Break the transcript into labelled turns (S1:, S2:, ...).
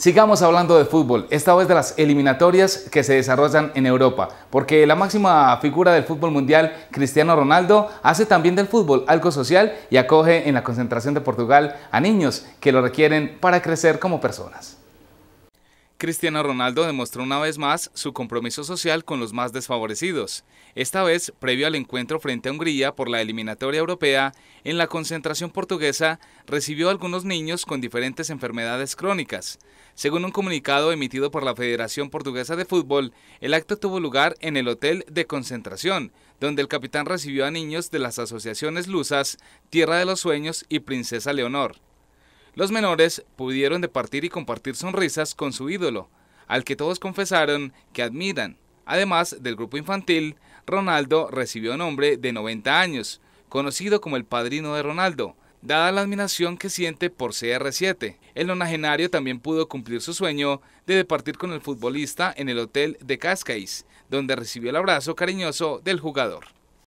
S1: Sigamos hablando de fútbol, esta vez de las eliminatorias que se desarrollan en Europa, porque la máxima figura del fútbol mundial, Cristiano Ronaldo, hace también del fútbol algo social y acoge en la concentración de Portugal a niños que lo requieren para crecer como personas. Cristiano Ronaldo demostró una vez más su compromiso social con los más desfavorecidos, esta vez previo al encuentro frente a Hungría por la eliminatoria europea, en la concentración portuguesa recibió a algunos niños con diferentes enfermedades crónicas. Según un comunicado emitido por la Federación Portuguesa de Fútbol, el acto tuvo lugar en el hotel de concentración, donde el capitán recibió a niños de las asociaciones Luzas, Tierra de los Sueños y Princesa Leonor. Los menores pudieron departir y compartir sonrisas con su ídolo, al que todos confesaron que admiran. Además del grupo infantil, Ronaldo recibió nombre de 90 años, conocido como el padrino de Ronaldo, dada la admiración que siente por CR7. El nonagenario también pudo cumplir su sueño de departir con el futbolista en el hotel de Cascais, donde recibió el abrazo cariñoso del jugador.